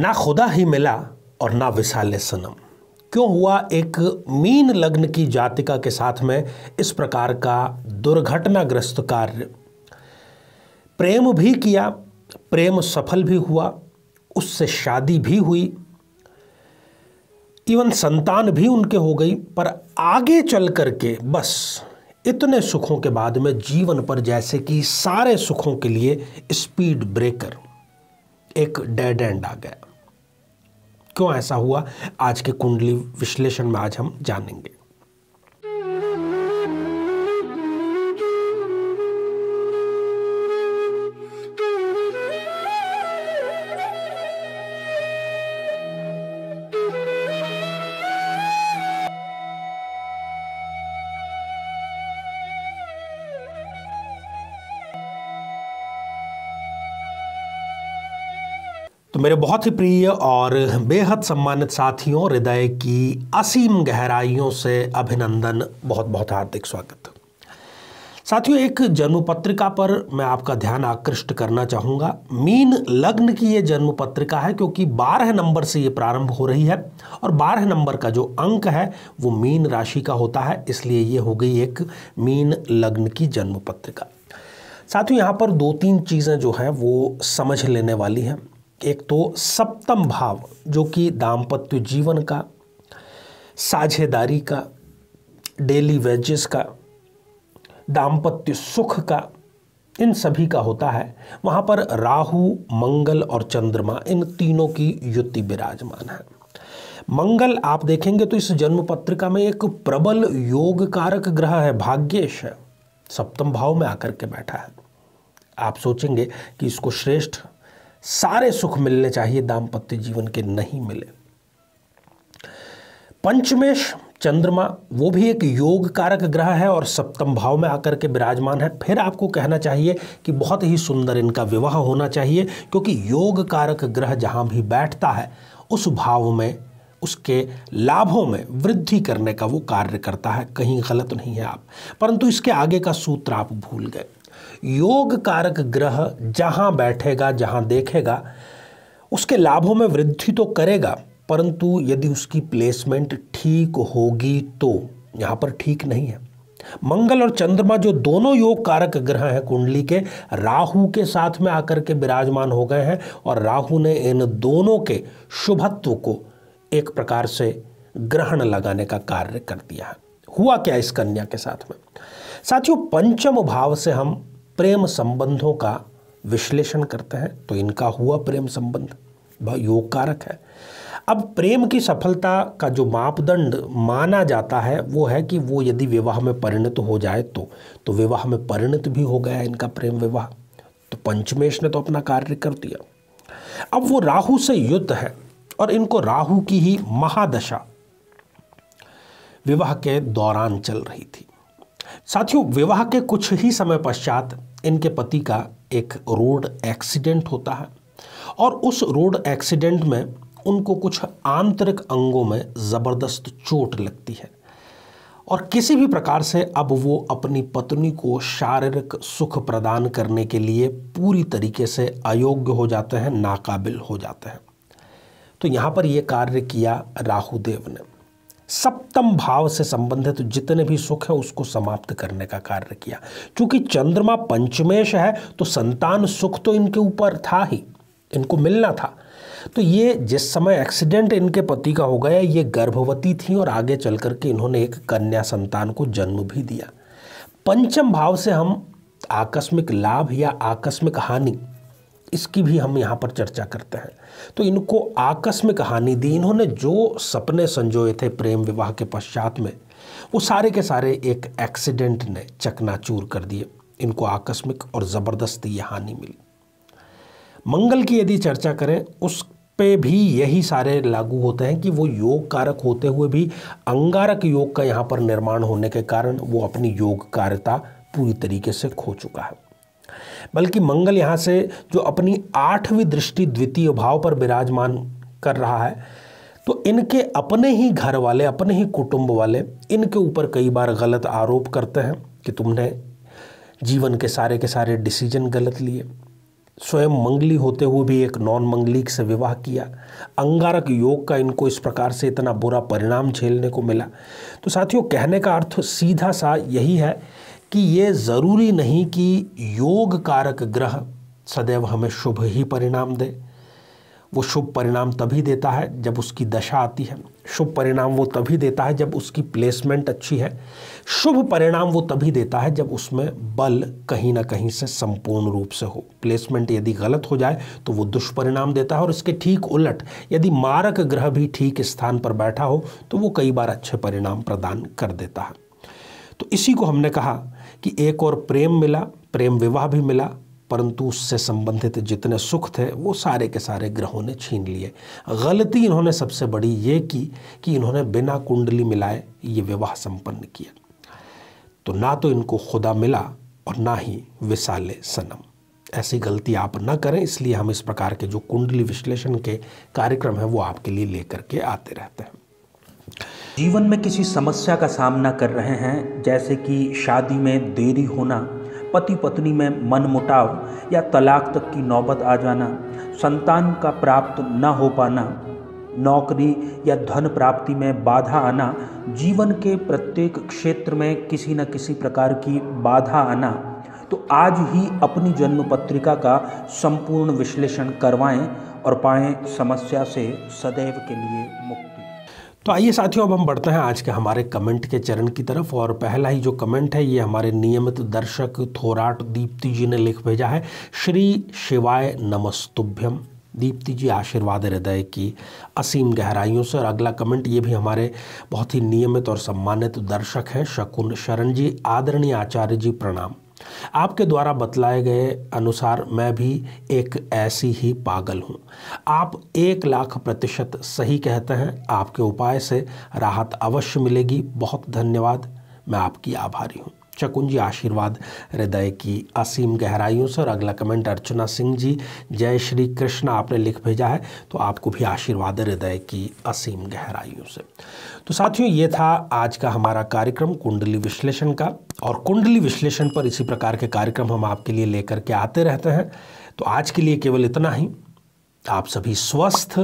ना खुदा ही मिला और ना विशाल सनम क्यों हुआ एक मीन लग्न की जातिका के साथ में इस प्रकार का दुर्घटनाग्रस्त कार्य प्रेम भी किया प्रेम सफल भी हुआ उससे शादी भी हुई इवन संतान भी उनके हो गई पर आगे चल करके बस इतने सुखों के बाद में जीवन पर जैसे कि सारे सुखों के लिए स्पीड ब्रेकर एक डेड एंड आ गया क्यों ऐसा हुआ आज के कुंडली विश्लेषण में आज हम जानेंगे तो मेरे बहुत ही प्रिय और बेहद सम्मानित साथियों हृदय की असीम गहराइयों से अभिनंदन बहुत बहुत हार्दिक स्वागत साथियों एक जन्म पत्रिका पर मैं आपका ध्यान आकृष्ट करना चाहूँगा मीन लग्न की ये जन्म पत्रिका है क्योंकि बारह नंबर से ये प्रारंभ हो रही है और बारह नंबर का जो अंक है वो मीन राशि का होता है इसलिए ये हो गई एक मीन लग्न की जन्म पत्रिका साथियों यहाँ पर दो तीन चीज़ें जो हैं वो समझ लेने वाली हैं एक तो सप्तम भाव जो कि दाम्पत्य जीवन का साझेदारी का डेली वेजेस का दाम्पत्य सुख का इन सभी का होता है वहाँ पर राहु मंगल और चंद्रमा इन तीनों की युति विराजमान है मंगल आप देखेंगे तो इस जन्म पत्रिका में एक प्रबल योग कारक ग्रह है भाग्येश है सप्तम भाव में आकर के बैठा है आप सोचेंगे कि इसको श्रेष्ठ सारे सुख मिलने चाहिए दाम्पत्य जीवन के नहीं मिले पंचमेश चंद्रमा वो भी एक योग कारक ग्रह है और सप्तम भाव में आकर के विराजमान है फिर आपको कहना चाहिए कि बहुत ही सुंदर इनका विवाह होना चाहिए क्योंकि योग कारक ग्रह जहाँ भी बैठता है उस भाव में उसके लाभों में वृद्धि करने का वो कार्य करता है कहीं गलत नहीं है आप परंतु इसके आगे का सूत्र आप भूल गए योग कारक ग्रह जहां बैठेगा जहां देखेगा उसके लाभों में वृद्धि तो करेगा परंतु यदि उसकी प्लेसमेंट ठीक होगी तो यहां पर ठीक नहीं है मंगल और चंद्रमा जो दोनों योग कारक ग्रह हैं कुंडली के राहु के साथ में आकर के विराजमान हो गए हैं और राहु ने इन दोनों के शुभत्व को एक प्रकार से ग्रहण लगाने का कार्य कर दिया है हुआ क्या इस कन्या के साथ में साथियों पंचम भाव से हम प्रेम संबंधों का विश्लेषण करते हैं तो इनका हुआ प्रेम संबंध बहुत योग कारक है अब प्रेम की सफलता का जो मापदंड माना जाता है वो है कि वो यदि विवाह में परिणत हो जाए तो तो विवाह में परिणत भी हो गया इनका प्रेम विवाह तो पंचमेश ने तो अपना कार्य कर दिया अब वो राहु से युद्ध है और इनको राहु की ही महादशा विवाह के दौरान चल रही थी साथियों विवाह के कुछ ही समय पश्चात इनके पति का एक रोड एक्सीडेंट होता है और उस रोड एक्सीडेंट में उनको कुछ आंतरिक अंगों में ज़बरदस्त चोट लगती है और किसी भी प्रकार से अब वो अपनी पत्नी को शारीरिक सुख प्रदान करने के लिए पूरी तरीके से अयोग्य हो जाते हैं नाकाबिल हो जाते हैं तो यहाँ पर ये कार्य किया राहुदेव ने सप्तम भाव से संबंधित जितने भी सुख है उसको समाप्त करने का कार्य किया क्योंकि चंद्रमा पंचमेश है तो संतान सुख तो इनके ऊपर था ही इनको मिलना था तो ये जिस समय एक्सीडेंट इनके पति का हो गया ये गर्भवती थी और आगे चल करके इन्होंने एक कन्या संतान को जन्म भी दिया पंचम भाव से हम आकस्मिक लाभ या आकस्मिक हानि इसकी भी हम यहाँ पर चर्चा करते हैं तो इनको आकस्मिक हानि दी इन्होंने जो सपने संजोए थे प्रेम विवाह के पश्चात में वो सारे के सारे एक एक्सीडेंट ने चकनाचूर कर दिए इनको आकस्मिक और ज़बरदस्ती ये हानि मिली मंगल की यदि चर्चा करें उस पे भी यही सारे लागू होते हैं कि वो योग कारक होते हुए भी अंगारक योग का यहाँ पर निर्माण होने के कारण वो अपनी योग कार्यता पूरी तरीके से खो चुका है बल्कि मंगल यहाँ से जो अपनी आठवीं दृष्टि द्वितीय भाव पर विराजमान कर रहा है तो इनके अपने ही घर वाले अपने ही कुटुंब वाले इनके ऊपर कई बार गलत आरोप करते हैं कि तुमने जीवन के सारे के सारे डिसीजन गलत लिए स्वयं मंगली होते हुए भी एक नॉन मंगलिक से विवाह किया अंगारक योग का इनको इस प्रकार से इतना बुरा परिणाम झेलने को मिला तो साथियों कहने का अर्थ सीधा सा यही है कि ये ज़रूरी नहीं कि योग कारक ग्रह सदैव हमें शुभ ही परिणाम दे वो शुभ परिणाम तभी देता है जब उसकी दशा आती है शुभ परिणाम वो तभी देता है जब उसकी प्लेसमेंट अच्छी है शुभ परिणाम वो तभी देता है जब उसमें बल कहीं ना कहीं से संपूर्ण रूप से हो प्लेसमेंट यदि गलत हो जाए तो वो दुष्परिणाम देता है और इसके ठीक उलट यदि मारक ग्रह भी ठीक स्थान पर बैठा हो तो वो कई बार अच्छे परिणाम प्रदान कर देता है तो इसी को हमने कहा कि एक और प्रेम मिला प्रेम विवाह भी मिला परंतु उससे संबंधित जितने सुख थे वो सारे के सारे ग्रहों ने छीन लिए गलती इन्होंने सबसे बड़ी ये की कि इन्होंने बिना कुंडली मिलाए ये विवाह संपन्न किया तो ना तो इनको खुदा मिला और ना ही विशाले सनम ऐसी गलती आप ना करें इसलिए हम इस प्रकार के जो कुंडली विश्लेषण के कार्यक्रम हैं वो आपके लिए लेकर के आते रहते हैं जीवन में किसी समस्या का सामना कर रहे हैं जैसे कि शादी में देरी होना पति पत्नी में मन मुटाव या तलाक तक की नौबत आ जाना संतान का प्राप्त न हो पाना नौकरी या धन प्राप्ति में बाधा आना जीवन के प्रत्येक क्षेत्र में किसी न किसी प्रकार की बाधा आना तो आज ही अपनी जन्म पत्रिका का संपूर्ण विश्लेषण करवाएं और पाएं समस्या से सदैव के लिए मुक्त तो आइए साथियों अब हम बढ़ते हैं आज के हमारे कमेंट के चरण की तरफ और पहला ही जो कमेंट है ये हमारे नियमित दर्शक थोराट दीप्ति जी ने लिख भेजा है श्री शिवाय नमस्तुभ्यम दीप्ति जी आशीर्वाद हृदय की असीम गहराइयों से और अगला कमेंट ये भी हमारे बहुत ही नियमित और सम्मानित दर्शक हैं शकुन शरण जी आदरणीय आचार्य जी प्रणाम आपके द्वारा बतलाए गए अनुसार मैं भी एक ऐसी ही पागल हूँ आप एक लाख प्रतिशत सही कहते हैं आपके उपाय से राहत अवश्य मिलेगी बहुत धन्यवाद मैं आपकी आभारी हूँ चकुंजी आशीर्वाद हृदय की असीम गहराइयों से और अगला कमेंट अर्चना सिंह जी जय श्री कृष्ण आपने लिख भेजा है तो आपको भी आशीर्वाद हृदय की असीम गहराइयों से तो साथियों ये था आज का हमारा कार्यक्रम कुंडली विश्लेषण का और कुंडली विश्लेषण पर इसी प्रकार के कार्यक्रम हम आपके लिए लेकर के आते रहते हैं तो आज के लिए केवल इतना ही आप सभी स्वस्थ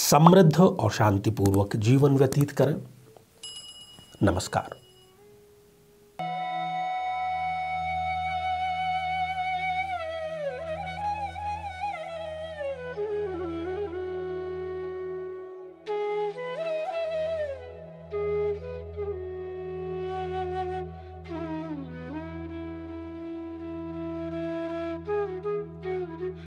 समृद्ध और शांतिपूर्वक जीवन व्यतीत करें नमस्कार